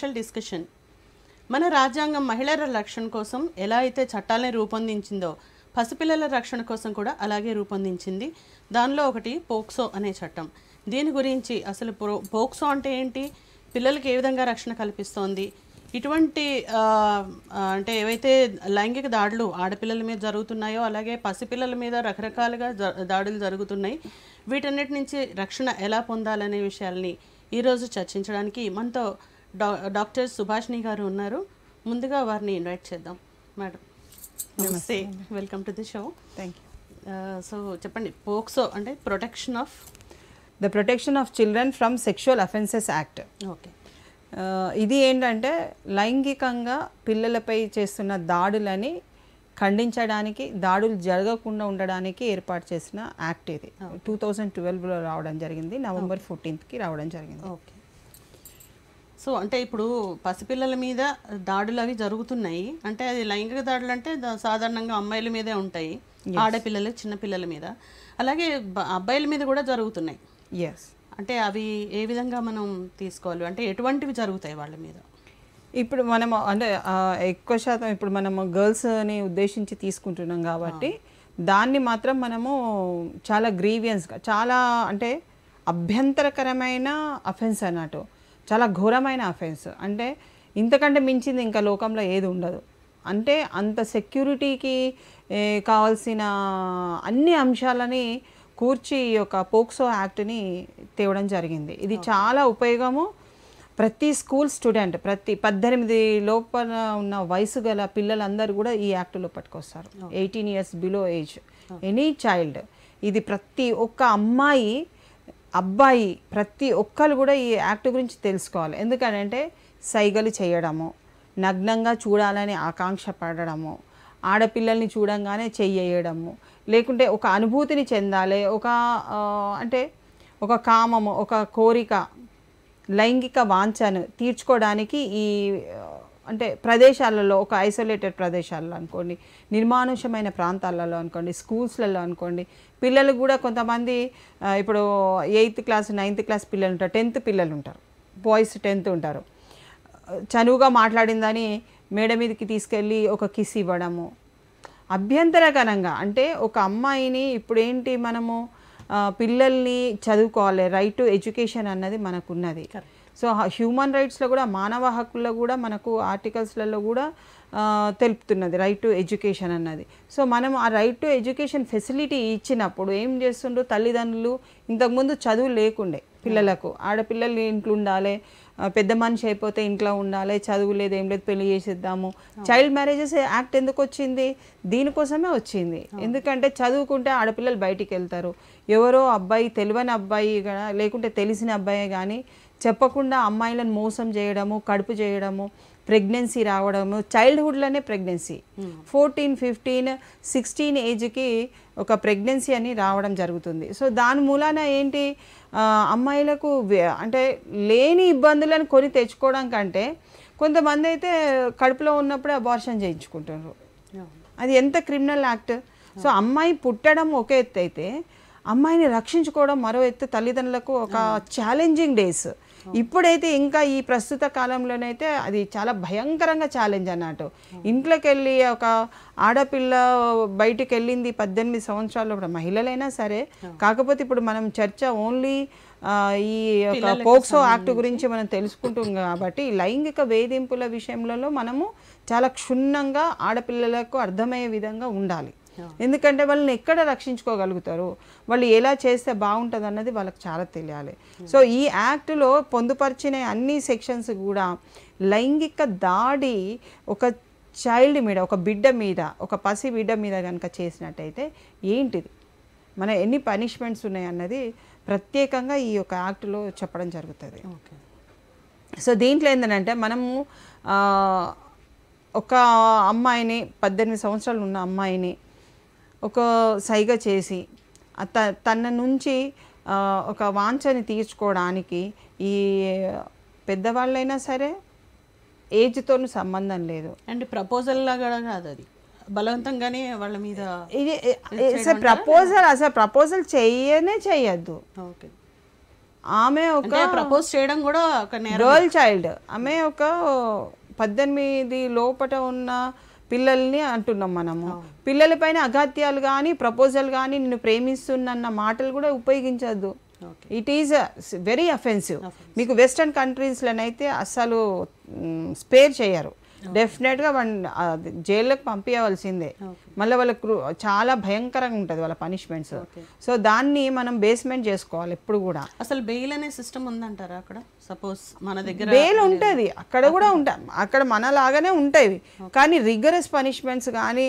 Special discussion మన రాజ్యాంగం మహిళల రక్షణ కోసం ఎలా అయితే చట్టాలని రూపొందించిందో పసిపిల్లల రక్షణ కోసం కూడా అలాగే రూపొందించింది దానిలో ఒకటి పోక్సో అనే చట్టం దీని గురించి అసలు పోక్సో అంటే ఏంటి పిల్లలకి ఏ విధంగా రక్షణ కల్పిస్తోంది ఇటువంటి అంటే ఏవైతే లైంగిక దాడులు ఆడపిల్లల మీద జరుగుతున్నాయో అలాగే పసిపిల్లల మీద రకరకాలుగా దాడులు జరుగుతున్నాయి వీటన్నిటి నుంచి రక్షణ ఎలా పొందాలనే విషయాల్ని ఈరోజు చర్చించడానికి మనతో డాక్టర్ సుభాష్ని గారు ఉన్నారు ముందుగా వారిని ఇన్వైట్ చేద్దాం మేడం నమస్తే welcome to the show thank you so చెప్పండి పోక్సో అంటే protection of the protection of children from sexual offences act okay ఇది ఏంటంటే లైంగికంగా పిల్లలపై చేస్తున్న దాడులని ఖండించడానికి దాడులు జరగకుండా ఉండడానికి ఏర్పాటు చేసిన యాక్ట్ ఇది టూ థౌజండ్ ట్వెల్వ్లో రావడం జరిగింది నవంబర్ ఫోర్టీన్త్కి రావడం జరిగింది ఓకే సో అంటే ఇప్పుడు పసిపిల్లల మీద దాడులు అవి జరుగుతున్నాయి అంటే అది లైంగిక దాడులు అంటే సాధారణంగా అమ్మాయిల మీదే ఉంటాయి ఆడపిల్లలు చిన్నపిల్లల మీద అలాగే అబ్బాయిల మీద కూడా జరుగుతున్నాయి ఎస్ అంటే అవి ఏ విధంగా మనం తీసుకోవాలి అంటే ఎటువంటివి జరుగుతాయి వాళ్ళ మీద ఇప్పుడు మనము అంటే ఎక్కువ శాతం ఇప్పుడు గర్ల్స్ గర్ల్స్ని ఉద్దేశించి తీసుకుంటున్నాం కాబట్టి దాన్ని మాత్రం మనము చాలా గ్రీవియన్స్గా చాలా అంటే అభ్యంతరకరమైన అఫెన్స్ అన్నట్టు చాలా ఘోరమైన అఫెన్స్ అంటే ఇంతకంటే మించింది ఇంకా లోకంలో ఏది ఉండదు అంటే అంత సెక్యూరిటీకి కావాల్సిన అన్ని అంశాలని కూర్చి ఈ యొక్క పోక్సో యాక్ట్ని తేవడం జరిగింది ఇది చాలా ఉపయోగము ప్రతి స్కూల్ స్టూడెంట్ ప్రతి పద్దెనిమిది లోపల ఉన్న వయసు గల పిల్లలందరూ కూడా ఈ యాక్టులో పట్టుకొస్తారు eighteen years below age any child ఇది ప్రతి ఒక్క అమ్మాయి అబ్బాయి ప్రతి ఒక్కరు కూడా ఈ యాక్ట్ గురించి తెలుసుకోవాలి ఎందుకంటే సైగలు చేయడము నగ్నంగా చూడాలని ఆకాంక్ష పడడము ఆడపిల్లల్ని చూడంగానే చెయ్యడము లేకుంటే ఒక అనుభూతిని చెందాలి ఒక అంటే ఒక కామము ఒక కోరిక లైంగిక వాంఛను తీర్చుకోవడానికి ఈ అంటే ప్రదేశాలలో ఒక ఐసోలేటెడ్ ప్రదేశాలలో అనుకోండి నిర్మానుషమైన ప్రాంతాలలో అనుకోండి స్కూల్స్లలో అనుకోండి పిల్లలు కూడా కొంతమంది ఇప్పుడు ఎయిత్ క్లాస్ నైన్త్ క్లాస్ పిల్లలు ఉంటారు టెన్త్ పిల్లలు ఉంటారు బాయ్స్ టెన్త్ ఉంటారు చనువుగా మాట్లాడిందని మేడ మీదకి తీసుకెళ్ళి ఒక కిస్ ఇవ్వడము అభ్యంతరకరంగా అంటే ఒక అమ్మాయిని ఇప్పుడేంటి మనము పిల్లల్ని చదువుకోవాలి రైట్ టు ఎడ్యుకేషన్ అన్నది మనకున్నది సో హ్యూమన్ రైట్స్లో కూడా మానవ హక్కుల్లో కూడా మనకు ఆర్టికల్స్లలో కూడా తెలుపుతున్నది రైట్ టు ఎడ్యుకేషన్ అన్నది సో మనం ఆ రైట్ టు ఎడ్యుకేషన్ ఫెసిలిటీ ఇచ్చినప్పుడు ఏం చేస్తుండ్రు తల్లిదండ్రులు ఇంతకుముందు చదువు లేకుండే పిల్లలకు ఆడపిల్లలు ఇంట్లో ఉండాలి పెద్ద మనిషి అయిపోతే ఇంట్లో ఉండాలి చదువు లేదు ఏం లేదు పెళ్లి చేసేద్దాము చైల్డ్ మ్యారేజెస్ యాక్ట్ ఎందుకు వచ్చింది దీనికోసమే వచ్చింది ఎందుకంటే చదువుకుంటే ఆడపిల్లలు బయటికి వెళ్తారు ఎవరో అబ్బాయి తెలివని అబ్బాయి లేకుంటే తెలిసిన అబ్బాయి కానీ చెప్పకుండా అమ్మాయిలను మోసం చేయడము కడుపు చేయడము ప్రెగ్నెన్సీ రావడము చైల్డ్హుడ్లోనే ప్రెగ్నెన్సీ ఫోర్టీన్ ఫిఫ్టీన్ సిక్స్టీన్ ఏజ్కి ఒక ప్రెగ్నెన్సీ అని రావడం జరుగుతుంది సో దాని మూలాన ఏంటి అమ్మాయిలకు అంటే లేని ఇబ్బందులను కొని తెచ్చుకోవడం కంటే కొంతమంది అయితే కడుపులో ఉన్నప్పుడే అబార్షన్ చేయించుకుంటారు అది ఎంత క్రిమినల్ యాక్ట్ సో అమ్మాయి పుట్టడం ఒక ఎత్తు అయితే అమ్మాయిని రక్షించుకోవడం మరో ఎత్తు తల్లిదండ్రులకు ఒక ఛాలెంజింగ్ డేస్ ఇప్పుడైతే ఇంకా ఈ ప్రస్తుత కాలంలోనైతే అది చాలా భయంకరంగా ఛాలెంజ్ అన్నట్టు ఇంట్లోకి వెళ్ళి ఒక ఆడపిల్ల బయటికి వెళ్ళింది పద్దెనిమిది సంవత్సరాలు ఇప్పుడు మహిళలైనా సరే కాకపోతే ఇప్పుడు మనం చర్చ ఓన్లీ ఈ యొక్క పోక్సో యాక్ట్ గురించి మనం తెలుసుకుంటాం కాబట్టి లైంగిక వేధింపుల విషయంలో మనము చాలా క్షుణ్ణంగా ఆడపిల్లలకు అర్థమయ్యే విధంగా ఉండాలి ఎందుకంటే వాళ్ళని ఎక్కడ రక్షించుకోగలుగుతారు వాళ్ళు ఎలా చేస్తే బాగుంటుంది అన్నది వాళ్ళకి చాలా తెలియాలి సో hmm. ఈ యాక్ట్లో పొందుపరిచిన అన్ని సెక్షన్స్ కూడా లైంగిక దాడి ఒక చైల్డ్ మీద ఒక బిడ్డ మీద ఒక పసి బిడ్డ మీద కనుక చేసినట్టయితే ఏంటిది మన ఎన్ని పనిష్మెంట్స్ ఉన్నాయి అన్నది ప్రత్యేకంగా ఈ యొక్క యాక్ట్లో చెప్పడం జరుగుతుంది సో దీంట్లో ఏంటంటే మనము ఒక అమ్మాయిని పద్దెనిమిది సంవత్సరాలు ఉన్న అమ్మాయిని ఒక సైగ చేసి త తన నుంచి ఒక వాంఛని తీర్చుకోవడానికి ఈ పెద్దవాళ్ళైనా సరే ఏజ్తో సంబంధం లేదు అండ్ ప్రపోజల్ లాగా కాదు అది బలవంతంగానే వాళ్ళ మీద ఇది అసలు ప్రపోజల్ అసలు ప్రపోజల్ చేయనే చేయొద్దు ఓకే ఆమె ఒక ప్రపోజ్ చేయడం కూడా ఒక గర్ల్ చైల్డ్ ఆమె ఒక పద్దెనిమిది లోపట ఉన్న పిల్లల్ని అంటున్నాం మనము పిల్లలపైన అఘాత్యాలు కానీ ప్రపోజల్ కానీ నిన్ను ప్రేమిస్తున్న మాటలు కూడా ఉపయోగించద్దు ఇట్ ఈజ్ వెరీ అఫెన్సివ్ మీకు వెస్ట్రన్ కంట్రీస్లోనైతే అస్సలు స్పేర్ చేయరు డెఫినెట్గా వాళ్ళని జైల్లోకి పంపించవలసిందే మళ్ళీ వాళ్ళకు చాలా భయంకరంగా ఉంటుంది వాళ్ళ పనిష్మెంట్స్ సో దాన్ని మనం బేస్మెంట్ చేసుకోవాలి ఎప్పుడు కూడా అసలు బెయిల్ అనే సిస్టమ్ ఉందంటారా అక్కడ సపోజ్ మన దగ్గర బెయిల్ ఉంటుంది అక్కడ కూడా ఉంటా అక్కడ మనలాగానే ఉంటాయి కానీ రిగరస్ పనిష్మెంట్స్ కానీ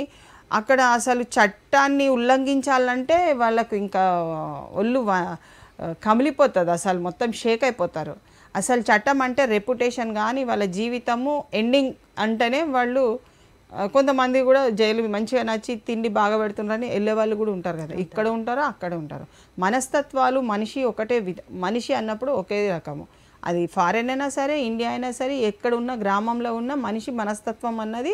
అక్కడ అసలు చట్టాన్ని ఉల్లంఘించాలంటే వాళ్ళకు ఇంకా ఒళ్ళు కమిలిపోతుంది అసలు మొత్తం షేక్ అయిపోతారు అసలు చట్టం అంటే రెప్యుటేషన్ కానీ వాళ్ళ జీవితము ఎండింగ్ అంటేనే వాళ్ళు కొంతమంది కూడా జైలు మంచిగా నచ్చి తిండి బాగా పెడుతున్నారని వెళ్ళే వాళ్ళు కూడా ఉంటారు కదా ఇక్కడ ఉంటారు అక్కడ ఉంటారు మనస్తత్వాలు మనిషి ఒకటే మనిషి అన్నప్పుడు ఒకే రకము అది ఫారెన్ అయినా సరే ఇండియా అయినా సరే ఎక్కడ ఉన్న గ్రామంలో ఉన్న మనిషి మనస్తత్వం అన్నది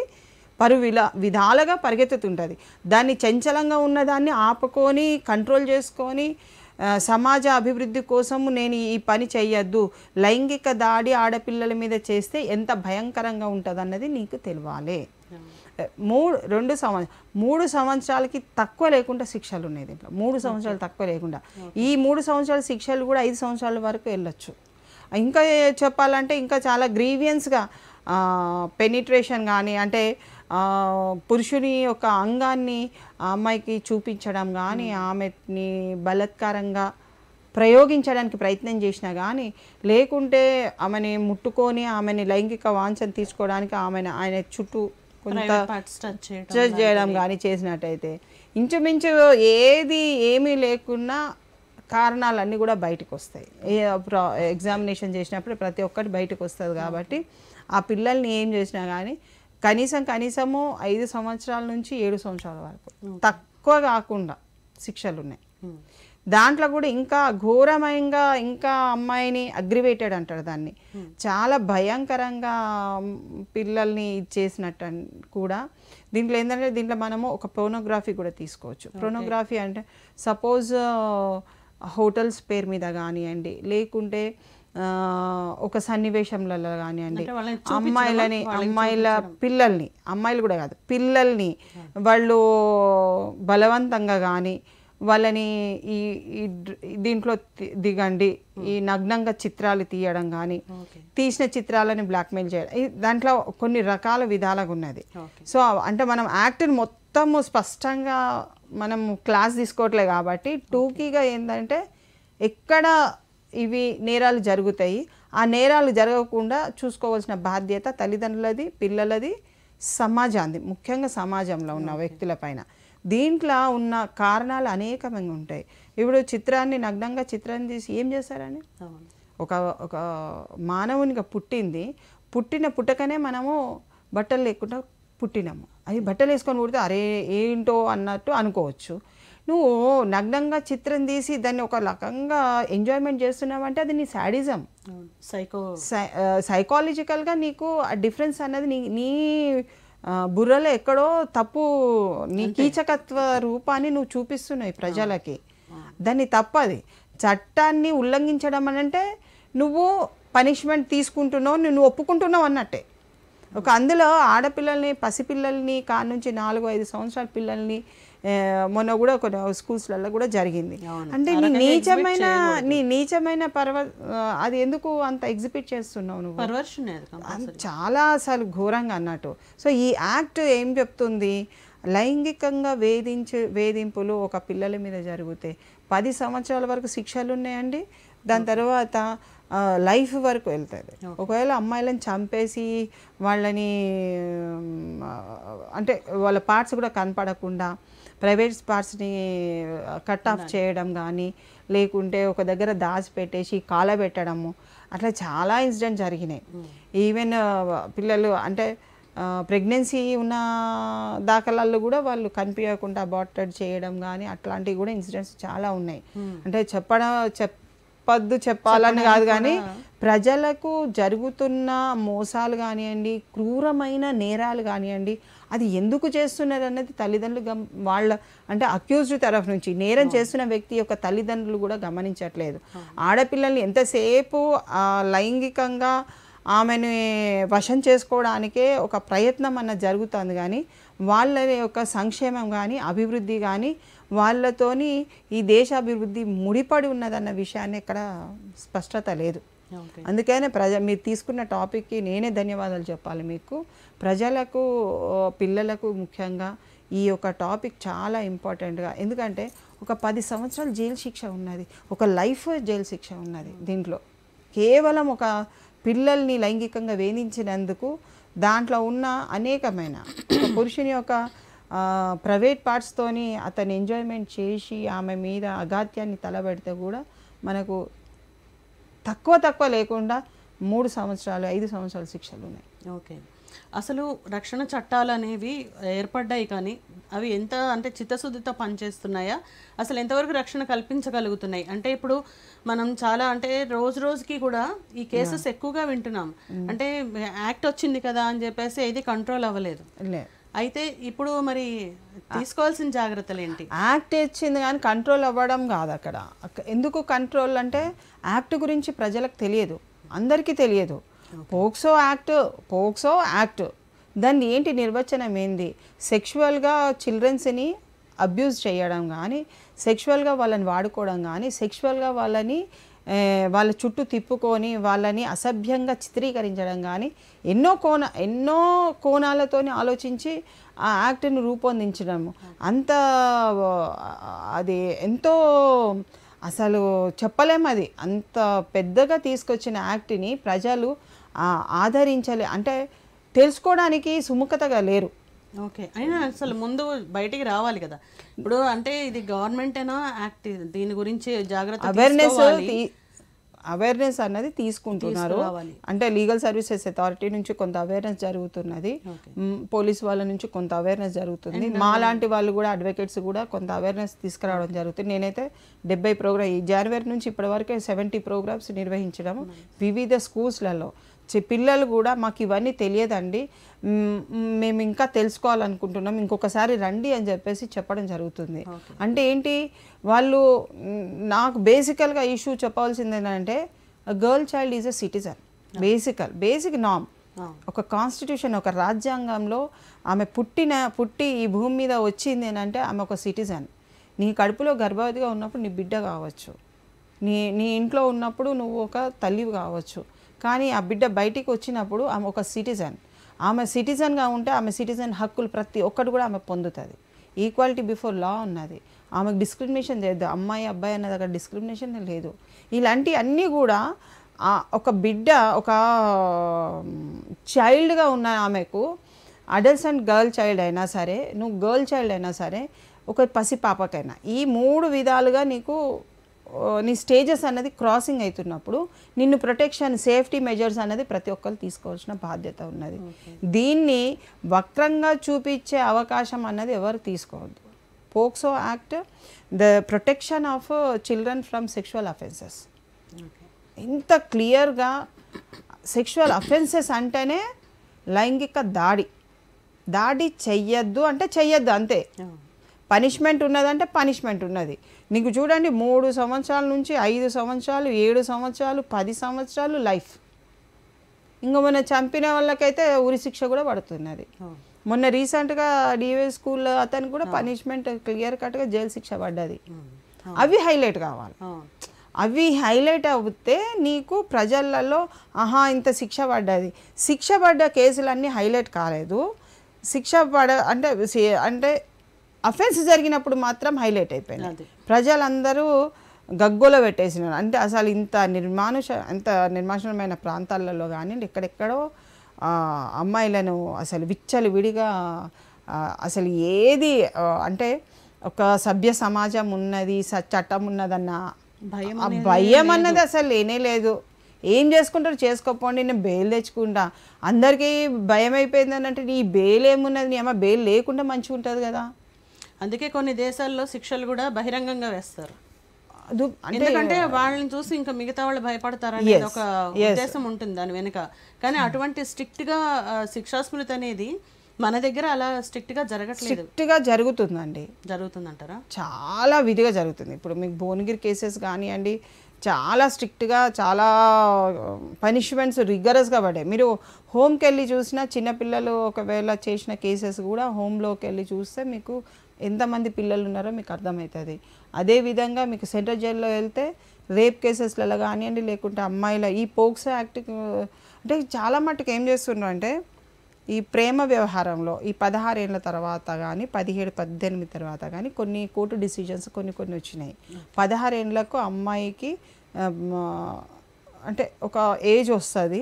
పరు విలా విధాలుగా పరిగెత్తుతుంటుంది దాన్ని చంచలంగా ఉన్నదాన్ని ఆపుకొని కంట్రోల్ చేసుకొని సమాజ అభివృద్ధి కోసము నేను ఈ పని చేయొద్దు లైంగిక దాడి ఆడపిల్లల మీద చేస్తే ఎంత భయంకరంగా ఉంటుందన్నది నీకు తెలియాలి మూడు రెండు సంవత్సరం మూడు సంవత్సరాలకి తక్కువ లేకుండా శిక్షలు ఉన్నాయి దీంట్లో మూడు సంవత్సరాలు తక్కువ లేకుండా ఈ మూడు సంవత్సరాల శిక్షలు కూడా ఐదు సంవత్సరాల వరకు వెళ్ళొచ్చు ఇంకా చెప్పాలంటే ఇంకా చాలా గ్రీవియన్స్గా పెనిట్రేషన్ కానీ అంటే పురుషుని యొక్క అంగాన్ని ఆ అమ్మాయికి చూపించడం కానీ ఆమెని బలత్కారంగా ప్రయోగించడానికి ప్రయత్నం చేసినా కానీ లేకుంటే ఆమెని ముట్టుకొని ఆమెని లైంగిక వాంఛన తీసుకోవడానికి ఆమెను ఆయన చుట్టూ కొంత టచ్ చేయడం కానీ చేసినట్టయితే ఇంచుమించు ఏది ఏమీ లేకున్నా కారణాలన్నీ కూడా బయటకు వస్తాయి ఎగ్జామినేషన్ చేసినప్పుడు ప్రతి ఒక్కటి బయటకు వస్తుంది కాబట్టి ఆ పిల్లల్ని ఏం చేసినా కానీ కనీసం కనీసము ఐదు సంవత్సరాల నుంచి ఏడు సంవత్సరాల వరకు తక్కువ కాకుండా శిక్షలు ఉన్నాయి hmm. దాంట్లో కూడా ఇంకా ఘోరమయంగా ఇంకా అమ్మాయిని అగ్రివేటెడ్ అంటారు దాన్ని hmm. చాలా భయంకరంగా పిల్లల్ని ఇచ్చేసినట్టు కూడా దీంట్లో ఏంటంటే దీంట్లో మనము ఒక ప్రోనోగ్రఫీ కూడా తీసుకోవచ్చు ప్రోనోగ్రఫీ అంటే సపోజ్ హోటల్స్ పేరు మీద కానివ్వండి లేకుంటే ఒక సన్నివేశంలో కానివ్వండి అమ్మాయిలని అమ్మాయిల పిల్లల్ని అమ్మాయిలు కూడా కాదు పిల్లల్ని వాళ్ళు బలవంతంగా కానీ వాళ్ళని ఈ దీంట్లో దిగండి ఈ hmm. నగ్నంగా చిత్రాలు తీయడం కానీ తీసిన చిత్రాలని బ్లాక్మెయిల్ చేయడం దాంట్లో కొన్ని రకాల విధాలుగా ఉన్నది సో అంటే మనం యాక్టర్ మొత్తము స్పష్టంగా మనం క్లాస్ తీసుకోవట్లే కాబట్టి టూకీగా ఏంటంటే ఎక్కడ ఇవి నేరాలు జరుగుతాయి ఆ నేరాలు జరగకుండా చూసుకోవాల్సిన బాధ్యత తల్లిదండ్రులది పిల్లలది సమాజాన్ని ముఖ్యంగా సమాజంలో ఉన్న వ్యక్తుల పైన దీంట్లో ఉన్న కారణాలు అనేకమంగా ఉంటాయి ఇప్పుడు చిత్రాన్ని నగ్నంగా చిత్రాన్ని తీసి ఏం చేశారని ఒక ఒక మానవునిగా పుట్టింది పుట్టిన పుట్టకనే మనము బట్టలు లేకుండా పుట్టినాము అది బట్టలు వేసుకొని పుడితే అరే ఏంటో అన్నట్టు అనుకోవచ్చు నువ్వు నగ్నంగా చిత్రం తీసి దాన్ని ఒక రకంగా ఎంజాయ్మెంట్ చేస్తున్నావంటే అది నీ శాడిజం సైకో సైకాలజికల్గా నీకు ఆ డిఫరెన్స్ అన్నది నీ నీ బుర్రలో ఎక్కడో తప్పు నీ కీచకత్వ రూపాన్ని నువ్వు చూపిస్తున్నావు ప్రజలకి దాన్ని తప్పది చట్టాన్ని ఉల్లంఘించడం అని అంటే నువ్వు పనిష్మెంట్ తీసుకుంటున్నావు నువ్వు ఒప్పుకుంటున్నావు అన్నట్టే ఒక అందులో ఆడపిల్లల్ని పసిపిల్లల్ని కానుంచి నాలుగు ఐదు సంవత్సరాల పిల్లల్ని మొన్న కూడా కొన్ని స్కూల్స్లలో కూడా జరిగింది అంటే నీ నీచమైన నీ నీచమైన పర్వ అది ఎందుకు అంత ఎగ్జిబిట్ చేస్తున్నావు నువ్వు చాలా అసలు ఘోరంగా అన్నట్టు సో ఈ యాక్ట్ ఏం చెప్తుంది లైంగికంగా వేధించే వేధింపులు ఒక పిల్లల మీద జరిగితే పది సంవత్సరాల వరకు శిక్షలు ఉన్నాయండి దాని తర్వాత లైఫ్ వరకు వెళ్తుంది ఒకవేళ అమ్మాయిలను చంపేసి వాళ్ళని అంటే వాళ్ళ పార్ట్స్ కూడా కనపడకుండా ప్రైవేట్ పార్ట్స్ని కట్ ఆఫ్ చేయడం కానీ లేకుంటే ఒక దగ్గర దాచిపెట్టేసి కాలబెట్టడము అట్లా చాలా ఇన్సిడెంట్ జరిగినాయి ఈవెన్ పిల్లలు అంటే ప్రెగ్నెన్సీ ఉన్న దాఖలాల్లో కూడా వాళ్ళు కనిపించకుండా బాటెడ్ చేయడం కానీ అట్లాంటివి కూడా ఇన్సిడెంట్స్ చాలా ఉన్నాయి అంటే చెప్పడం చెప్ చెప్పద్దు చెప్పాలని కాదు కానీ ప్రజలకు జరుగుతున్న మోసాలు కానివ్వండి క్రూరమైన నేరాలు కానివ్వండి అది ఎందుకు చేస్తున్నారు అన్నది తల్లిదండ్రులు వాళ్ళ అంటే అక్యూజ్డ్ తరఫు నుంచి నేరం చేస్తున్న వ్యక్తి యొక్క తల్లిదండ్రులు కూడా గమనించట్లేదు ఆడపిల్లల్ని ఎంతసేపు లైంగికంగా ఆమెను వశం చేసుకోవడానికే ఒక ప్రయత్నం అన్న జరుగుతుంది కానీ వాళ్ళ యొక్క సంక్షేమం కానీ అభివృద్ధి కానీ వాళ్ళతోని ఈ దేశాభివృద్ధి ముడిపడి ఉన్నదన్న విషయాన్ని ఇక్కడ స్పష్టత లేదు అందుకనే ప్రజ మీరు తీసుకున్న టాపిక్కి నేనే ధన్యవాదాలు చెప్పాలి మీకు ప్రజలకు పిల్లలకు ముఖ్యంగా ఈ యొక్క టాపిక్ చాలా ఇంపార్టెంట్గా ఎందుకంటే ఒక పది సంవత్సరాలు జైలు శిక్ష ఉన్నది ఒక లైఫ్ జైలు శిక్ష ఉన్నది దీంట్లో కేవలం ఒక పిల్లల్ని లైంగికంగా వేధించినందుకు దాంట్లో ఉన్న అనేకమైన పురుషుని యొక్క ప్రైవేట్ పార్ట్స్తోని అతను ఎంజాయ్మెంట్ చేసి ఆమె మీద అగాత్యాన్ని తలబెడితే కూడా మనకు తక్కువ తక్కువ లేకుండా మూడు సంవత్సరాలు ఐదు సంవత్సరాలు శిక్షలు ఉన్నాయి ఓకే అసలు రక్షణ చట్టాలు అనేవి ఏర్పడ్డాయి కానీ అవి ఎంత అంటే చిత్తశుద్ధితో పనిచేస్తున్నాయా అసలు ఎంతవరకు రక్షణ కల్పించగలుగుతున్నాయి అంటే ఇప్పుడు మనం చాలా అంటే రోజు రోజుకి కూడా ఈ కేసెస్ ఎక్కువగా వింటున్నాం అంటే యాక్ట్ వచ్చింది కదా అని చెప్పేసి ఏది కంట్రోల్ అవ్వలేదు లేదు అయితే ఇప్పుడు మరి తీసుకోవాల్సిన జాగ్రత్తలు ఏంటి యాక్ట్ ఇచ్చింది కానీ కంట్రోల్ అవ్వడం కాదు అక్కడ ఎందుకు కంట్రోల్ అంటే యాక్ట్ గురించి ప్రజలకు తెలియదు అందరికీ తెలియదు పోక్సో యాక్ట్ పోక్సో యాక్ట్ దాన్ని ఏంటి నిర్వచనం ఏంది సెక్షువల్గా చిల్డ్రన్స్ని అబ్యూజ్ చేయడం కానీ సెక్షువల్గా వాళ్ళని వాడుకోవడం కానీ సెక్షువల్గా వాళ్ళని వాళ్ళ చుట్టూ తిప్పుకొని వాళ్ళని అసభ్యంగా చిత్రీకరించడం కానీ ఎన్నో కోణ ఎన్నో కోణాలతో ఆలోచించి ఆ యాక్ట్ను రూపొందించడము అంత అది ఎంతో అసలు చెప్పలేం అది అంత పెద్దగా తీసుకొచ్చిన యాక్ట్ని ప్రజలు ఆదరించలే అంటే తెలుసుకోవడానికి సుముఖతగా లేరు ఓకే అయినా అసలు ముందు బయటికి రావాలి కదా ఇప్పుడు అంటే ఇది గవర్నమెంట్ అయినా యాక్ట్ దీని గురించి జాగ్రత్త అవేర్నెస్ అవేర్నెస్ అన్నది తీసుకుంటున్నారు అంటే లీగల్ సర్వీసెస్ అథారిటీ నుంచి కొంత అవేర్నెస్ జరుగుతున్నది పోలీస్ వాళ్ళ నుంచి కొంత అవేర్నెస్ జరుగుతుంది మా లాంటి వాళ్ళు కూడా అడ్వకేట్స్ కూడా కొంత అవేర్నెస్ తీసుకురావడం జరుగుతుంది నేనైతే డెబ్బై ప్రోగ్రామ్ ఈ జనవరి నుంచి ఇప్పటివరకు సెవెంటీ ప్రోగ్రామ్స్ నిర్వహించడం వివిధ స్కూల్స్లలో పిల్లలు కూడా మాకు ఇవన్నీ తెలియదండి మేము ఇంకా తెలుసుకోవాలనుకుంటున్నాం ఇంకొకసారి రండి అని చెప్పేసి చెప్పడం జరుగుతుంది అంటే ఏంటి వాళ్ళు నాకు బేసికల్గా ఇష్యూ చెప్పవలసింది ఏంటంటే girl child is a citizen basical basic నామ్ ఒక కాన్స్టిట్యూషన్ ఒక రాజ్యాంగంలో ఆమె పుట్టిన పుట్టి ఈ భూమి మీద వచ్చింది ఏంటంటే ఆమె ఒక సిటిజన్ నీ కడుపులో గర్భవతిగా ఉన్నప్పుడు నీ బిడ్డ కావచ్చు నీ నీ ఇంట్లో ఉన్నప్పుడు నువ్వు ఒక తల్లివి కావచ్చు కానీ ఆ బిడ్డ బయటికి వచ్చినప్పుడు ఆమె ఒక సిటిజన్ ఆమె సిటిజన్గా ఉంటే ఆమె సిటిజన్ హక్కులు ప్రతి ఒక్కటి కూడా ఆమె పొందుతుంది ఈక్వాలిటీ బిఫోర్ లా ఉన్నది ఆమెకు డిస్క్రిమినేషన్ లేదు అమ్మాయి అబ్బాయి అన్న దగ్గర డిస్క్రిమినేషన్ లేదు ఇలాంటి అన్నీ కూడా ఒక బిడ్డ ఒక చైల్డ్గా ఉన్న ఆమెకు అడల్ట్స్ అండ్ గర్ల్ చైల్డ్ అయినా సరే నువ్వు గర్ల్ చైల్డ్ అయినా సరే ఒక పసి పాపకైనా ఈ మూడు విధాలుగా నీకు నీ స్టేజెస్ అన్నది క్రాసింగ్ అవుతున్నప్పుడు నిన్ను ప్రొటెక్షన్ సేఫ్టీ మెజర్స్ అనేది ప్రతి ఒక్కరు తీసుకోవాల్సిన బాధ్యత ఉన్నది దీన్ని వక్రంగా చూపించే అవకాశం అన్నది ఎవరు తీసుకోవద్దు POCSO act the protection of children from sexual offences ఎంత క్లియర్గా సెక్షువల్ అఫెన్సెస్ అంటేనే లైంగిక దాడి దాడి చెయ్యొద్దు అంటే చెయ్యొద్దు అంతే పనిష్మెంట్ ఉన్నదంటే పనిష్మెంట్ ఉన్నది నీకు చూడండి మూడు సంవత్సరాల నుంచి ఐదు సంవత్సరాలు ఏడు సంవత్సరాలు పది సంవత్సరాలు లైఫ్ ఇంకా మొన్న చంపిన వాళ్ళకైతే శిక్ష కూడా పడుతున్నది మొన్న రీసెంట్గా డివై స్కూల్ అతను కూడా పనిష్మెంట్ క్లియర్ కట్గా జైలు శిక్ష పడ్డది అవి హైలైట్ కావాలి అవి హైలైట్ అవుతే నీకు ప్రజలలో ఆహా ఇంత శిక్ష పడ్డది శిక్ష పడ్డ కేసులన్నీ హైలైట్ కాలేదు శిక్ష పడ అంటే అంటే అఫెన్స్ జరిగినప్పుడు మాత్రం హైలైట్ అయిపోయింది ప్రజలందరూ గగ్గోలో పెట్టేసినారు అంటే అసలు ఇంత నిర్మానుష ఇంత నిర్మానుషమైన ప్రాంతాలలో కానీ ఎక్కడెక్కడో అమ్మాయిలను అసలు విచ్చలు విడిగా అసలు ఏది అంటే ఒక సభ్య సమాజం ఉన్నది స చట్టం ఉన్నదన్న భయం భయం అన్నది అసలు లేనే లేదు ఏం చేసుకుంటారు చేసుకోపోండి నేను బెయిల్ తెచ్చుకుంటా అందరికీ భయం అయిపోయింది అంటే నీ బెయిల్ ఏమున్నది నీ అమ్మ బెయిల్ లేకుండా మంచిగా ఉంటుంది కదా అందుకే కొన్ని దేశాల్లో శిక్షలు కూడా బహిరంగంగా వేస్తారు ఎందుకంటే వాళ్ళని చూసి ఇంకా మిగతా వాళ్ళు భయపడతారనేది ఒక ఉద్దేశం ఉంటుంది దాని వెనుక కానీ అటువంటి స్ట్రిక్ట్ గా శిక్షాస్మృతి అనేది మన దగ్గర అలా స్ట్రిక్ట్ గా జరగట్లేదు స్ట్రిక్ట్ గా జరుగుతుందండి జరుగుతుంది అంటారా చాలా విధిగా జరుగుతుంది ఇప్పుడు మీకు భువనగిరి కేసెస్ కానివ్వండి చాలా స్ట్రిక్ట్గా చాలా పనిష్మెంట్స్ రిగరస్గా పడ్డాయి మీరు హోమ్కి వెళ్ళి చూసినా చిన్నపిల్లలు ఒకవేళ చేసిన కేసెస్ కూడా హోమ్లోకి వెళ్ళి చూస్తే మీకు ఎంతమంది పిల్లలు ఉన్నారో మీకు అర్థమవుతుంది అదేవిధంగా మీకు సెంట్రల్ జైల్లో వెళ్తే రేప్ కేసెస్లలో కానివ్వండి లేకుంటే అమ్మాయిల ఈ పోక్సో యాక్ట్ అంటే చాలా మట్టుకు ఏం చేస్తున్నారు అంటే ఈ ప్రేమ వ్యవహారంలో ఈ పదహారేళ్ళ తర్వాత కానీ పదిహేడు పద్దెనిమిది తర్వాత కానీ కొన్ని కోర్టు డిసిజన్స్ కొన్ని కొన్ని వచ్చినాయి పదహారేళ్ళకు అమ్మాయికి అంటే ఒక ఏజ్ వస్తుంది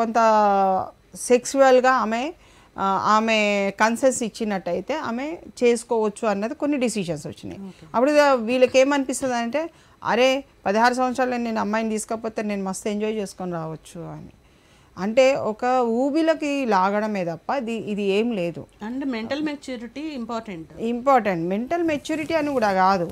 కొంత సెక్సువల్గా ఆమె ఆమె కన్సెస్ ఇచ్చినట్టయితే ఆమె చేసుకోవచ్చు అన్నది కొన్ని డిసిషన్స్ వచ్చినాయి అప్పుడు వీళ్ళకి ఏమనిపిస్తుంది అంటే అరే పదహారు సంవత్సరాలు నేను అమ్మాయిని తీసుకపోతే నేను మస్తు ఎంజాయ్ చేసుకొని రావచ్చు అని అంటే ఒక ఊబిలకి లాగడమే తప్ప ఇది ఇది ఏం లేదు and mental maturity important important mental maturity అని కూడా కాదు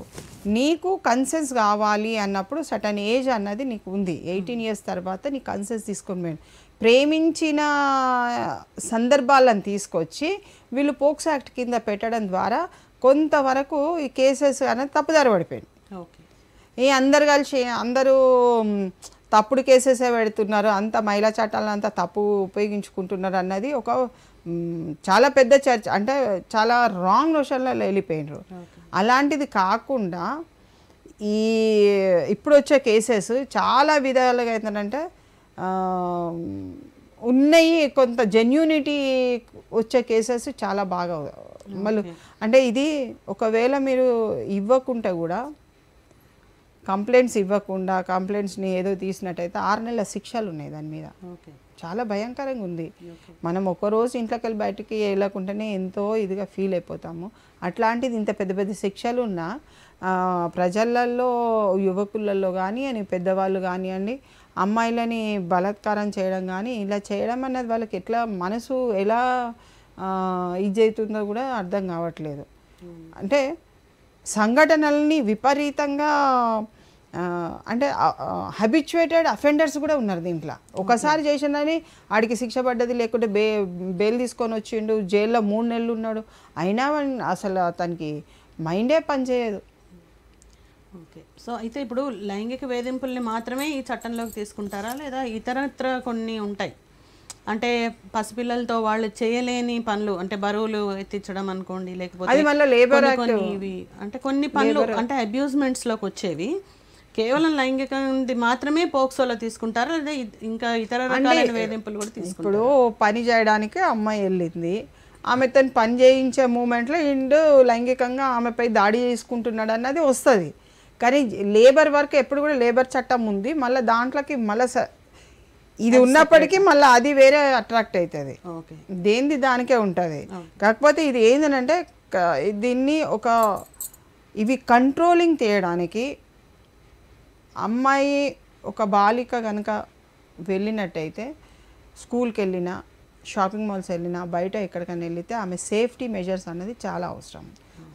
నీకు కన్సెన్స్ కావాలి అన్నప్పుడు సటన్ ఏజ్ అన్నది నీకు ఉంది ఎయిటీన్ ఇయర్స్ hmm. తర్వాత నీ కన్సెన్స్ తీసుకుని ప్రేమించిన సందర్భాలను తీసుకొచ్చి వీళ్ళు పోక్స్ యాక్ట్ కింద పెట్టడం ద్వారా కొంతవరకు ఈ కేసెస్ అనేది తప్పుదారి పడిపోయింది ఈ అందరు కలిసి అందరూ తప్పుడు కేసెసే పెడుతున్నారు అంత మహిళా చట్టాలను అంత తప్పు ఉపయోగించుకుంటున్నారు అన్నది ఒక చాలా పెద్ద చర్చ అంటే చాలా రాంగ్ నోషన్లో వెళ్ళిపోయినారు అలాంటిది కాకుండా ఈ ఇప్పుడు వచ్చే కేసెస్ చాలా విధాలుగా ఏంటంటే ఉన్నాయి కొంత జెన్యూనిటీ వచ్చే కేసెస్ చాలా బాగా మళ్ళీ అంటే ఇది ఒకవేళ మీరు ఇవ్వకుంటే కూడా కంప్లైంట్స్ ఇవ్వకుండా కంప్లైంట్స్ని ఏదో తీసినట్టయితే ఆరు నెలల శిక్షలు ఉన్నాయి దాని మీద చాలా భయంకరంగా ఉంది మనం ఒకరోజు ఇంట్లోకి వెళ్ళి బయటికి వెళ్ళకుంటేనే ఎంతో ఇదిగా ఫీల్ అయిపోతాము అట్లాంటిది ఇంత పెద్ద పెద్ద శిక్షలు ఉన్నా ప్రజలల్లో యువకులలో కానీ అని పెద్దవాళ్ళు కానివ్వండి అమ్మాయిలని బలాత్కారం చేయడం కానీ ఇలా చేయడం అన్నది వాళ్ళకి ఎట్లా మనసు ఎలా ఇది అవుతుందో కూడా అర్థం కావట్లేదు అంటే సంఘటనల్ని విపరీతంగా అంటే హ్యాబిచుయేటెడ్ అఫెండర్స్ కూడా ఉన్నారు దీంట్లో ఒకసారి చేసిందని ఆడికి శిక్ష పడ్డది లేకుంటే బే బెయిల్ తీసుకొని వచ్చిండు జైల్లో మూడు నెలలు ఉన్నాడు అయినా అసలు అతనికి మైండే పనిచేయదు ఓకే సో అయితే ఇప్పుడు లైంగిక వేధింపుల్ని మాత్రమే ఈ చట్టంలోకి తీసుకుంటారా లేదా ఇతరత్ర కొన్ని ఉంటాయి అంటే పసిపిల్లలతో వాళ్ళు చేయలేని పనులు అంటే బరువులు ఎత్తించడం అనుకోండి లేకపోతే లేబర్ ఇవి అంటే కొన్ని పనులు అంటే అబ్యూజ్మెంట్స్ లోకి వచ్చేవి కేవలం లైంగిక మాత్రమే పోక్సోలో తీసుకుంటారా లేదా ఇంకా ఇతర రకాలైన వేధింపులు కూడా తీసుకుంటారు ఇప్పుడు పని చేయడానికి అమ్మాయి వెళ్ళింది ఆమె తను పని చేయించే మూమెంట్లో ఇండు లైంగికంగా ఆమెపై దాడి చేసుకుంటున్నాడు అన్నది వస్తుంది కానీ లేబర్ వర్క్ ఎప్పుడు కూడా లేబర్ చట్టం ఉంది మళ్ళీ దాంట్లోకి మళ్ళీ ఇది ఉన్నప్పటికీ మళ్ళీ అది వేరే అట్రాక్ట్ అవుతుంది దేనిది దానికే ఉంటుంది కాకపోతే ఇది ఏంటంటే దీన్ని ఒక ఇవి కంట్రోలింగ్ చేయడానికి అమ్మాయి ఒక బాలిక కనుక వెళ్ళినట్టయితే స్కూల్కి వెళ్ళినా షాపింగ్ మాల్స్ వెళ్ళినా బయట ఎక్కడికైనా వెళితే ఆమె సేఫ్టీ మెజర్స్ అనేది చాలా అవసరం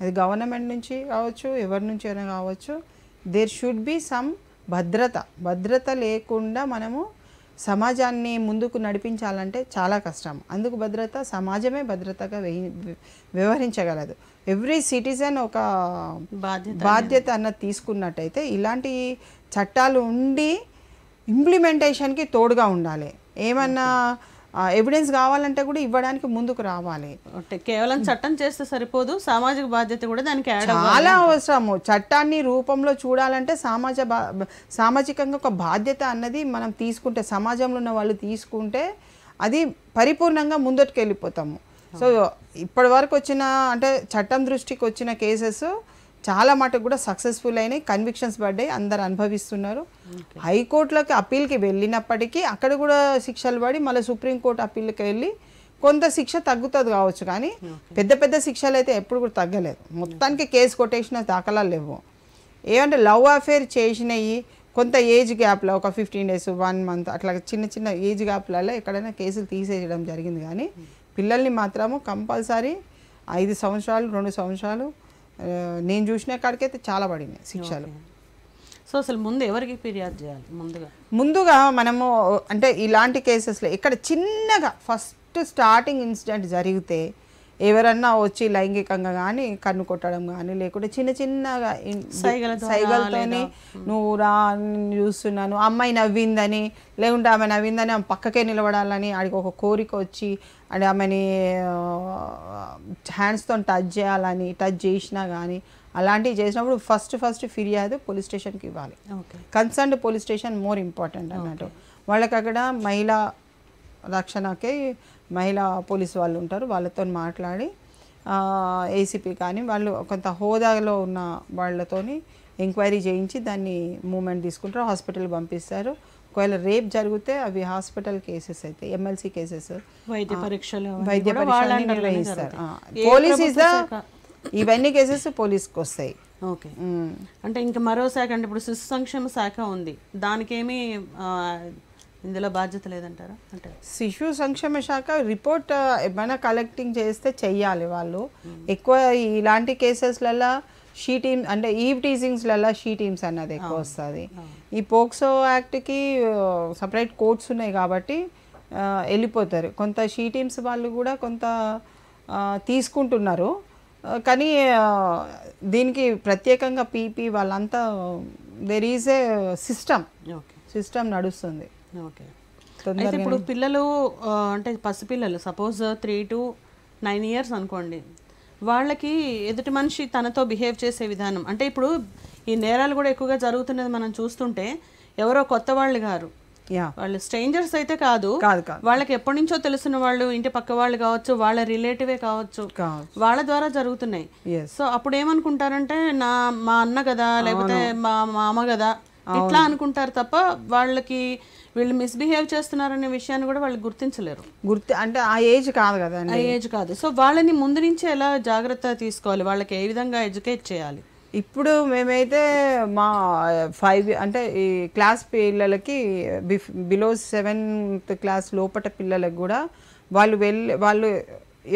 అది గవర్నమెంట్ నుంచి కావచ్చు ఎవరి నుంచి అయినా కావచ్చు దేర్ షుడ్ బి సమ్ భద్రత భద్రత లేకుండా మనము సమాజాన్ని ముందుకు నడిపించాలంటే చాలా కష్టం అందుకు భద్రత సమాజమే భద్రతగా వ్యవహరించగలదు ఎవ్రీ సిటిజన్ ఒక బాధ్యత అన్నది తీసుకున్నట్టయితే ఇలాంటి చట్టాలు ఉండి ఇంప్లిమెంటేషన్కి తోడుగా ఉండాలి ఏమన్నా ఎవిడెన్స్ కావాలంటే కూడా ఇవ్వడానికి ముందుకు రావాలి కేవలం చట్టం చేస్తే సరిపోదు సామాజిక బాధ్యత కూడా దానికి చాలా అవసరము చట్టాన్ని రూపంలో చూడాలంటే సమాజ సామాజికంగా ఒక బాధ్యత అన్నది మనం తీసుకుంటే సమాజంలో ఉన్న వాళ్ళు తీసుకుంటే అది పరిపూర్ణంగా ముందటికి వెళ్ళిపోతాము సో ఇప్పటి వరకు వచ్చిన అంటే చట్టం దృష్టికి వచ్చిన కేసెస్ చాలా మటుకు కూడా సక్సెస్ఫుల్ అయినాయి కన్విక్షన్స్ పడ్డాయి అందరు అనుభవిస్తున్నారు హైకోర్టులకు అప్పీల్కి వెళ్ళినప్పటికీ అక్కడ కూడా శిక్షలు పడి మళ్ళీ సుప్రీంకోర్టు అప్పీల్కి వెళ్ళి కొంత శిక్ష తగ్గుతుంది కావచ్చు కానీ పెద్ద పెద్ద శిక్షలు అయితే ఎప్పుడు కూడా తగ్గలేదు మొత్తానికి కేసు కొటేషన్ దాఖలాలు లేవు ఏమంటే లవ్ అఫేర్ చేసినవి కొంత ఏజ్ గ్యాప్లో ఒక ఫిఫ్టీన్ డేస్ వన్ మంత్ అట్లా చిన్న చిన్న ఏజ్ గ్యాప్లలో ఎక్కడైనా కేసులు తీసేయడం జరిగింది కానీ పిల్లల్ని మాత్రము కంపల్సరీ ఐదు సంవత్సరాలు రెండు సంవత్సరాలు నేను చూసిన కాడికైతే చాలా పడినాయి శిక్షలు సో అసలు ముందు ఎవరికి ఫిర్యాదు చేయాలి ముందుగా ముందుగా మనము అంటే ఇలాంటి కేసెస్లో ఇక్కడ చిన్నగా ఫస్ట్ స్టార్టింగ్ ఇన్సిడెంట్ జరిగితే ఎవరన్నా వచ్చి లైంగికంగా కానీ కన్ను కొట్టడం కానీ లేకుంటే చిన్న చిన్నగా సైగలతోనే నువ్వు రా చూస్తున్నాను అమ్మాయి నవ్విందని లేకుంటే ఆమె నవ్విందని ఆమె పక్కకే నిలబడాలని ఆడికి ఒక కోరిక వచ్చి అంటే ఆమెని హ్యాండ్స్తో టచ్ చేయాలని టచ్ చేసినా కానీ అలాంటివి చేసినప్పుడు ఫస్ట్ ఫస్ట్ ఫిర్యాదు పోలీస్ స్టేషన్కి ఇవ్వాలి concerned police station more important అన్నట్టు వాళ్ళకి అక్కడ మహిళా రక్షణకి మహిళా పోలీస్ వాళ్ళు ఉంటారు వాళ్ళతో మాట్లాడి ఏసీపీ కానీ వాళ్ళు కొంత హోదాలో ఉన్న వాళ్ళతోని ఎంక్వైరీ చేయించి దాన్ని మూమెంట్ తీసుకుంటారు హాస్పిటల్ పంపిస్తారు ఒకవేళ రేప్ జరిగితే అవి హాస్పిటల్ కేసెస్ అయితే ఎమ్మెల్సీ కేసెస్ వైద్య పరీక్షలు వైద్య పరీక్షలు ఇస్తారు పోలీస్ ఇవన్నీ కేసెస్ పోలీస్కి వస్తాయి ఓకే అంటే ఇంకా మరో శాఖ అంటే ఇప్పుడు శిశు సంక్షేమ శాఖ ఉంది దానికేమి ఇందులో బాధ్యత లేదంటారా అంటే శిశు సంక్షేమ శాఖ రిపోర్ట్ ఏమైనా కలెక్టింగ్ చేస్తే చెయ్యాలి వాళ్ళు ఎక్కువ ఇలాంటి కేసెస్లలో షీ టీమ్ అంటే ఈవ్ టీజింగ్స్లలో షీ టీమ్స్ అన్నది ఎక్కువ వస్తుంది ఈ పోక్సో యాక్ట్కి సపరేట్ కోర్ట్స్ ఉన్నాయి కాబట్టి వెళ్ళిపోతారు కొంత షీ టీమ్స్ వాళ్ళు కూడా కొంత తీసుకుంటున్నారు కానీ దీనికి ప్రత్యేకంగా పీపీ వాళ్ళంతా there is a system system నడుస్తుంది ఓకే అయితే ఇప్పుడు పిల్లలు అంటే పసిపిల్లలు suppose three to nine years అనుకోండి వాళ్ళకి ఎదుటి మనిషి తనతో బిహేవ్ చేసే విధానం అంటే ఇప్పుడు ఈ నేరాలు కూడా ఎక్కువగా జరుగుతున్నది మనం చూస్తుంటే ఎవరో కొత్త వాళ్ళు గారు వాళ్ళు స్ట్రేంజర్స్ అయితే కాదు వాళ్ళకి ఎప్పటి నుంచో తెలిసిన వాళ్ళు ఇంటి పక్క వాళ్ళు కావచ్చు వాళ్ళ రిలేటివే కావచ్చు వాళ్ళ ద్వారా జరుగుతున్నాయి సో అప్పుడు ఏమనుకుంటారంటే నా మా అన్న కదా లేకపోతే మా మామ కదా ఇట్లా అనుకుంటారు తప్ప వాళ్ళకి వీళ్ళు మిస్బిహేవ్ చేస్తున్నారనే విషయాన్ని కూడా వాళ్ళు గుర్తించలేరు గుర్తి అంటే ఆ ఏజ్ కాదు కదా ఆ ఏజ్ కాదు సో వాళ్ళని ముందు నుంచి ఎలా జాగ్రత్త తీసుకోవాలి వాళ్ళకి ఏ విధంగా ఎడ్యుకేట్ చేయాలి ఇప్పుడు మేమైతే మా ఫైవ్ అంటే ఈ క్లాస్ పిల్లలకి బిలో సెవెంత్ క్లాస్ లోపట పిల్లలకు కూడా వాళ్ళు వెళ్ళి వాళ్ళు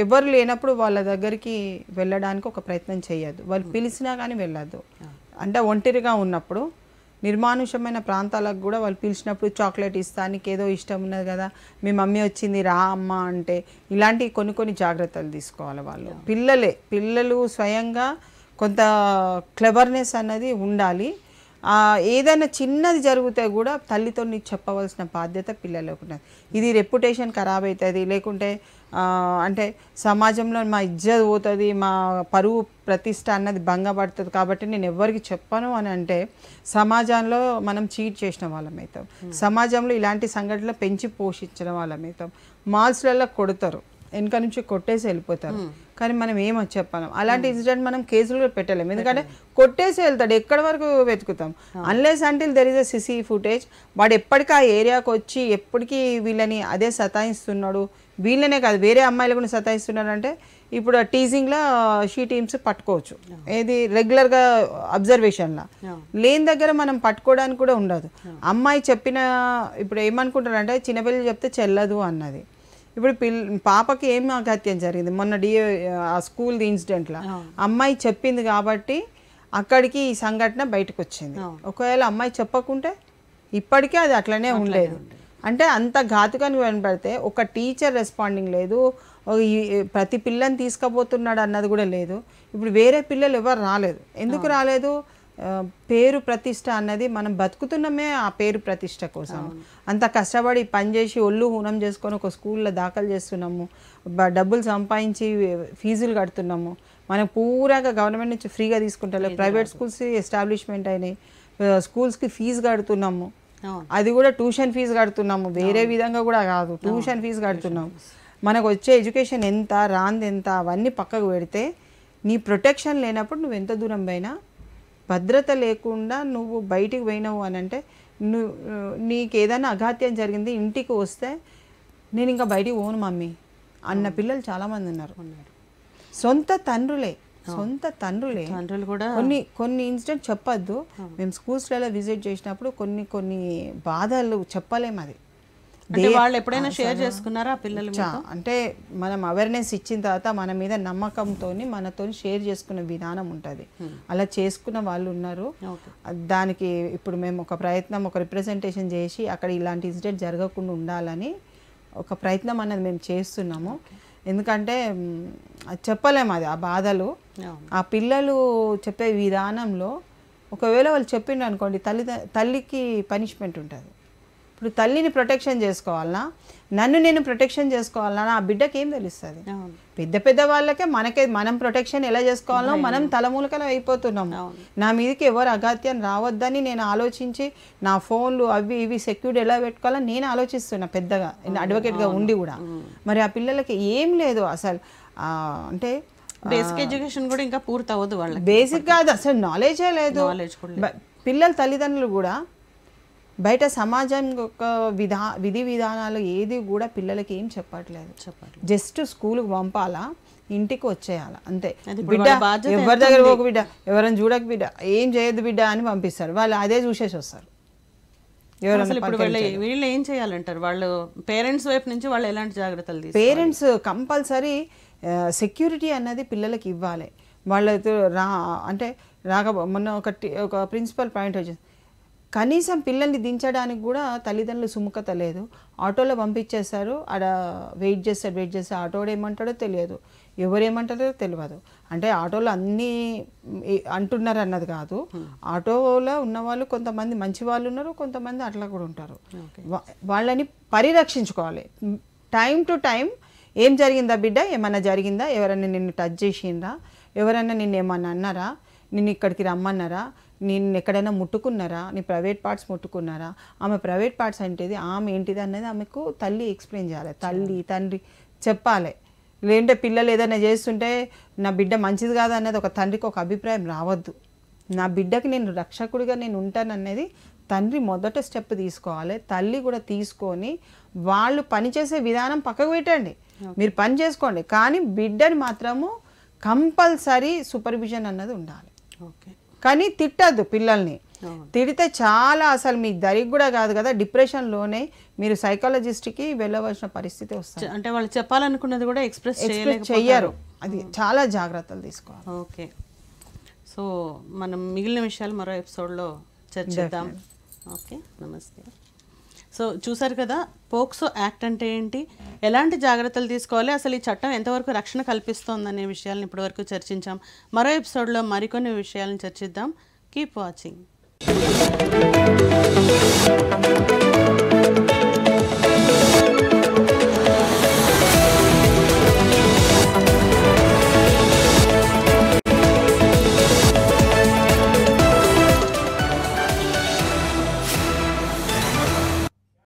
ఎవరు లేనప్పుడు వాళ్ళ దగ్గరికి వెళ్ళడానికి ఒక ప్రయత్నం చేయద్దు వాళ్ళు పిలిచినా కానీ వెళ్ళద్దు అంటే ఒంటరిగా ఉన్నప్పుడు నిర్మానుషమైన ప్రాంతాలకు కూడా వాళ్ళు పిలిచినప్పుడు చాక్లెట్ ఇస్తానికి ఏదో ఇష్టం ఉన్నది కదా మీ మమ్మీ వచ్చింది రా అమ్మ అంటే ఇలాంటి కొన్ని కొన్ని జాగ్రత్తలు తీసుకోవాలి వాళ్ళు పిల్లలే పిల్లలు స్వయంగా కొంత క్లెవర్నెస్ అన్నది ఉండాలి ఏదైనా చిన్నది జరిగితే కూడా తల్లితో చెప్పవలసిన బాధ్యత పిల్లలకు ఉన్నది ఇది రెప్యుటేషన్ ఖరాబ్ అవుతుంది లేకుంటే అంటే సమాజంలో మా ఇజ్జత్ పోతుంది మా పరువు ప్రతిష్ట అన్నది భంగపడుతుంది కాబట్టి నేను ఎవరికి చెప్పను అని అంటే సమాజంలో మనం చీట్ చేసిన వాళ్ళం అవుతాం hmm. సమాజంలో ఇలాంటి సంఘటనలు పెంచి పోషించిన వాళ్ళం అవుతాం మాల్స్లలో కొడతారు వెనుక నుంచి కొట్టేసి వెళ్ళిపోతారు కానీ మనం ఏమో చెప్పాలి అలాంటి ఇన్సిడెంట్ మనం కేసులు కూడా పెట్టలేము ఎందుకంటే కొట్టేసి వెళ్తాడు ఎక్కడి వరకు వెతుకుతాం అన్లెస్ అంటే there is a CC footage వాడు ఎప్పటికీ ఆ ఏరియాకి వచ్చి ఎప్పటికీ వీళ్ళని అదే సతాయిస్తున్నాడు వీళ్ళనే కాదు వేరే అమ్మాయిలు కూడా సతాయిస్తున్నాడు అంటే ఇప్పుడు టీజింగ్లో షీ టీమ్స్ పట్టుకోవచ్చు ఏది రెగ్యులర్గా అబ్జర్వేషన్లా లేని దగ్గర మనం పట్టుకోవడానికి కూడా ఉండదు అమ్మాయి చెప్పిన ఇప్పుడు ఏమనుకుంటారంటే చిన్నపిల్లలు చెప్తే చెల్లదు అన్నది ఇప్పుడు పిల్ పాపకి ఏం ఆగత్యం జరిగింది మొన్న డి ఆ స్కూల్ ఇన్సిడెంట్లో అమ్మాయి చెప్పింది కాబట్టి అక్కడికి ఈ సంఘటన బయటకు వచ్చింది ఒకవేళ అమ్మాయి చెప్పకుంటే ఇప్పటికే అది అట్లనే ఉండేది అంటే అంత ఘాతుకానికి వెనబడితే ఒక టీచర్ రెస్పాండింగ్ లేదు ప్రతి పిల్లని తీసుకపోతున్నాడు అన్నది కూడా లేదు ఇప్పుడు వేరే పిల్లలు ఎవరు రాలేదు ఎందుకు రాలేదు పేరు ప్రతిష్ట అన్నది మనం బతుకుతున్నామే ఆ పేరు ప్రతిష్ట కోసం అంత కష్టపడి పనిచేసి ఒళ్ళు హూనం చేసుకొని ఒక స్కూల్లో దాఖలు చేస్తున్నాము డబ్బులు సంపాదించి ఫీజులు కడుతున్నాము మనం పూరాగా గవర్నమెంట్ నుంచి ఫ్రీగా తీసుకుంటాం ప్రైవేట్ స్కూల్స్ ఎస్టాబ్లిష్మెంట్ అయినాయి స్కూల్స్కి ఫీజు కడుతున్నాము అది కూడా ట్యూషన్ ఫీజు కడుతున్నాము వేరే విధంగా కూడా కాదు ట్యూషన్ ఫీజు కడుతున్నాము మనకు వచ్చే ఎడ్యుకేషన్ ఎంత రాంది ఎంత అవన్నీ పక్కకు పెడితే నీ ప్రొటెక్షన్ లేనప్పుడు నువ్వు ఎంత దూరం పోయినా భద్రత లేకుండా నువ్వు బయటికి పోయినావు అని అంటే నువ్వు నీకు ఏదైనా అఘాత్యం జరిగింది ఇంటికి వస్తే నేను ఇంకా బయటికి పోను మమ్మీ అన్న పిల్లలు చాలామంది ఉన్నారు సొంత తండ్రులే సొంత తండ్రులే తండ్రులు కూడా కొన్ని కొన్ని ఇన్సిడెంట్ చెప్పొద్దు మేము స్కూల్స్లలో విజిట్ చేసినప్పుడు కొన్ని కొన్ని బాధలు చెప్పలేము అది వాళ్ళు ఎప్పుడైనా షేర్ చేసుకున్నారా పిల్లలు అంటే మనం అవేర్నెస్ ఇచ్చిన తర్వాత మన మీద నమ్మకంతో మనతో షేర్ చేసుకునే విధానం ఉంటుంది hmm. అలా చేసుకున్న వాళ్ళు ఉన్నారు దానికి ఇప్పుడు మేము ఒక ప్రయత్నం ఒక రిప్రజెంటేషన్ చేసి అక్కడ ఇలాంటి ఇన్సిడెంట్ జరగకుండా ఉండాలని ఒక ప్రయత్నం అనేది మేము చేస్తున్నాము ఎందుకంటే చెప్పలేము అది ఆ బాధలు ఆ పిల్లలు చెప్పే విధానంలో ఒకవేళ వాళ్ళు చెప్పిండ్రు అనుకోండి తల్లి తల్లికి పనిష్మెంట్ ఉంటుంది ఇప్పుడు తల్లిని ప్రొటెక్షన్ చేసుకోవాలన్నా నన్ను నేను ప్రొటెక్షన్ చేసుకోవాలన్నా నా బిడ్డకి ఏం తెలుస్తుంది పెద్ద పెద్ద వాళ్ళకే మనకే మనం ప్రొటెక్షన్ ఎలా చేసుకోవాలో మనం తలమూలకలు అయిపోతున్నాం నా మీదకి ఎవరు అగాత్యం రావద్దని నేను ఆలోచించి నా ఫోన్లు అవి ఇవి సెక్యూర్డ్ ఎలా పెట్టుకోవాలో నేను ఆలోచిస్తున్నా పెద్దగా అడ్వకేట్గా ఉండి కూడా మరి ఆ పిల్లలకి ఏం లేదు అసలు అంటే బేసిక్ ఎడ్యుకేషన్ కూడా ఇంకా పూర్తి అవ్వదు వాళ్ళకి బేసిక్ కాదు అసలు నాలెడ్జే లేదు పిల్లల తల్లిదండ్రులు కూడా బయట సమాజం యొక్క విధా విధి విధానాలు ఏది కూడా పిల్లలకి ఏం చెప్పట్లేదు చెప్పట్లేదు జస్ట్ స్కూల్కి పంపాలా ఇంటికి వచ్చేయాలా అంతే బిడ్డ ఎవరి దగ్గర ఒక బిడ్డ ఎవరైనా చూడక బిడ్డ ఏం చేయదు బిడ్డ అని పంపిస్తారు వాళ్ళు అదే చూసేసి వస్తారు వీళ్ళు ఏం చేయాలంటారు వాళ్ళు పేరెంట్స్ వైపు నుంచి వాళ్ళు ఎలాంటి జాగ్రత్తలు పేరెంట్స్ కంపల్సరీ సెక్యూరిటీ అన్నది పిల్లలకి ఇవ్వాలి వాళ్ళతో రా అంటే రాక మొన్న ఒక ఒక ప్రిన్సిపల్ పాయింట్ వచ్చింది కనీసం పిల్లల్ని దించడానికి కూడా తల్లిదండ్రులు సుముఖత లేదు ఆటోలో పంపించేస్తారు ఆడ వెయిట్ చేస్తాడు వెయిట్ చేస్తే ఆటోడు ఏమంటాడో తెలియదు ఎవరేమంటారో తెలియదు అంటే ఆటోలో అన్నీ అంటున్నారు అన్నది కాదు hmm. ఆటోలో ఉన్నవాళ్ళు కొంతమంది మంచి వాళ్ళు ఉన్నారు కొంతమంది అట్లా కూడా ఉంటారు వాళ్ళని పరిరక్షించుకోవాలి టైం టు టైం ఏం జరిగిందా బిడ్డ ఏమన్నా జరిగిందా ఎవరైనా నిన్ను టచ్ చేసిండ్రా ఎవరైనా నిన్ను ఏమన్నా అన్నారా నిన్ను ఇక్కడికి రమ్మన్నారా నేను ఎక్కడైనా ముట్టుకున్నారా నీ ప్రైవేట్ పార్ట్స్ ముట్టుకున్నారా ఆమె ప్రైవేట్ పార్ట్స్ అంటేది ఆమె ఏంటిది అనేది ఆమెకు తల్లి ఎక్స్ప్లెయిన్ చేయాలి తల్లి తండ్రి చెప్పాలి లేదంటే పిల్లలు ఏదైనా చేస్తుంటే నా బిడ్డ మంచిది కాదు అనేది ఒక తండ్రికి ఒక అభిప్రాయం రావద్దు నా బిడ్డకి నేను రక్షకుడిగా నేను ఉంటాననేది తండ్రి మొదట స్టెప్ తీసుకోవాలి తల్లి కూడా తీసుకొని వాళ్ళు పనిచేసే విధానం పక్కకు పెట్టండి మీరు పని చేసుకోండి కానీ బిడ్డని మాత్రము కంపల్సరీ సూపర్విజన్ అన్నది ఉండాలి ఓకే కానీ తిట్టద్దు పిల్లల్ని తిడితే చాలా అసలు మీ దరికి కూడా కాదు కదా డిప్రెషన్లోనే మీరు సైకాలజిస్ట్కి వెళ్ళవలసిన పరిస్థితి వస్తుంది అంటే వాళ్ళు చెప్పాలనుకున్నది కూడా ఎక్స్ప్రెస్ చెయ్యరు అది hmm. చాలా జాగ్రత్తలు తీసుకోవాలి ఓకే సో మనం మిగిలిన విషయాలు మరో ఎపిసోడ్లో చర్చిద్దాం ఓకే నమస్తే సో చూసారు కదా పోక్సో యాక్ట్ అంటే ఏంటి ఎలాంటి జాగ్రత్తలు తీసుకోవాలి అసలు ఈ చట్టం ఎంతవరకు రక్షణ కల్పిస్తోందనే విషయాలను ఇప్పటివరకు చర్చించాం మరో ఎపిసోడ్లో మరికొన్ని విషయాలను చర్చిద్దాం కీప్ వాచింగ్